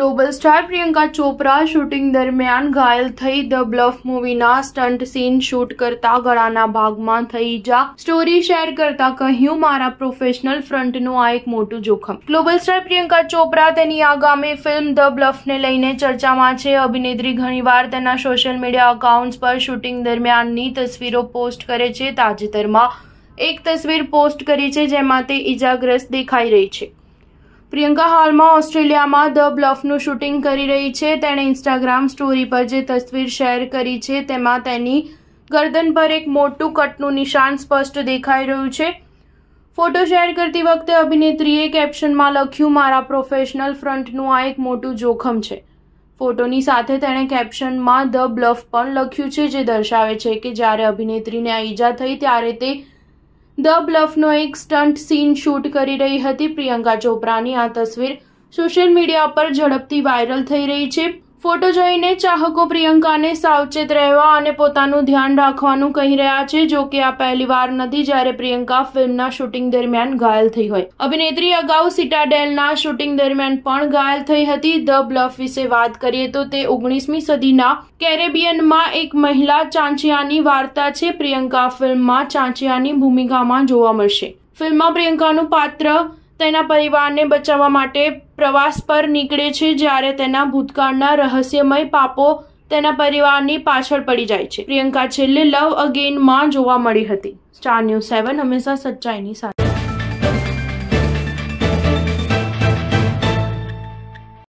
global star Priyanka Chopra shooting દરમિયાન ઘાયલ થઈ ધ બ્લફ મૂવીના સ્ટન્ટ સીન શૂટ કરતા ગળાના ભાગમાં થઈ ઈજા સ્ટોરી શેર કરતા કહ્યું મારા પ્રોફેશનલ ફ્રન્ટનું આ એક મોટું જોખમ ગ્લોબલ સ્ટાર પ્રિયંકા ચોપરા તેની આગામી ફિલ્મ ધ બ્લફને લઈને ચર્ચામાં છે અભિનેત્રી ઘણીવાર તેના સોશિયલ મીડિયા એકાઉન્ટ્સ પર શૂટિંગ દરમિયાનની તસવીરો પોસ્ટ કરે છે તાજેતરમાં એક તસવીર પોસ્ટ કરી છે જેમાં તે ઈજાગ્રસ્ત દેખાઈ રહી છે પ્રિયંકા હાલમાં ઓસ્ટ્રેલિયામાં ધ બ્લફનું શૂટિંગ કરી રહી છે તેણે ઇન્સ્ટાગ્રામ સ્ટોરી પર જે તસવીર શેર કરી છે તેમાં તેની ગરદન પર એક મોટું કટનું નિશાન સ્પષ્ટ દેખાઈ રહ્યું છે ફોટો શેર કરતી વખતે અભિનેત્રીએ કેપ્શનમાં લખ્યું મારા પ્રોફેશનલ ફ્રન્ટનું આ એક મોટું જોખમ છે ફોટોની સાથે તેણે કેપ્શનમાં ધ બ્લફ પણ લખ્યું છે જે દર્શાવે છે કે જ્યારે અભિનેત્રીને આ ઈજા થઈ ત્યારે તે ધ બ્લફનો એક સ્ટન્ટ સીન શૂટ કરી રહી હતી પ્રિયંકા ચોપરાની આ તસવીર સોશિયલ મીડિયા પર ઝડપથી વાયરલ થઈ રહી છે ફોટો જોઈને ચાહકો પ્રિયંકાને સાવચેત રહેવા અને પોતાનું ધ્યાન રાખવાનું કહી રહ્યા છે જો કે આ વાર નથી જ્યારે પ્રિયંકા ફિલ્મના શૂટિંગ દરમિયાન ઘાયલ થઈ હોય અભિનેત્રી અગાઉ સિટાડેલના શૂટિંગ દરમિયાન પણ ઘાયલ થઈ હતી ધ બ્લફ વિશે વાત કરીએ તો તે ઓગણીસમી સદીના કેરેબિયનમાં એક મહિલા ચાંચિયાની વાર્તા છે પ્રિયંકા ફિલ્મમાં ચાંચિયાની ભૂમિકામાં જોવા મળશે ફિલ્મમાં પ્રિયંકાનું પાત્ર તેના પરિવારને બચાવવા માટે પ્રવાસ પર નીકળે છે જ્યારે તેના ભૂતકાળના રહસ્યમય પાપો તેના પરિવારની પાછળ પડી જાય છે પ્રિયંકા છેલ્લે લવ અગેનમાં જોવા મળી હતી સ્ટાર ન્યૂઝ સેવન હંમેશા સચ્ચાઈની સાથે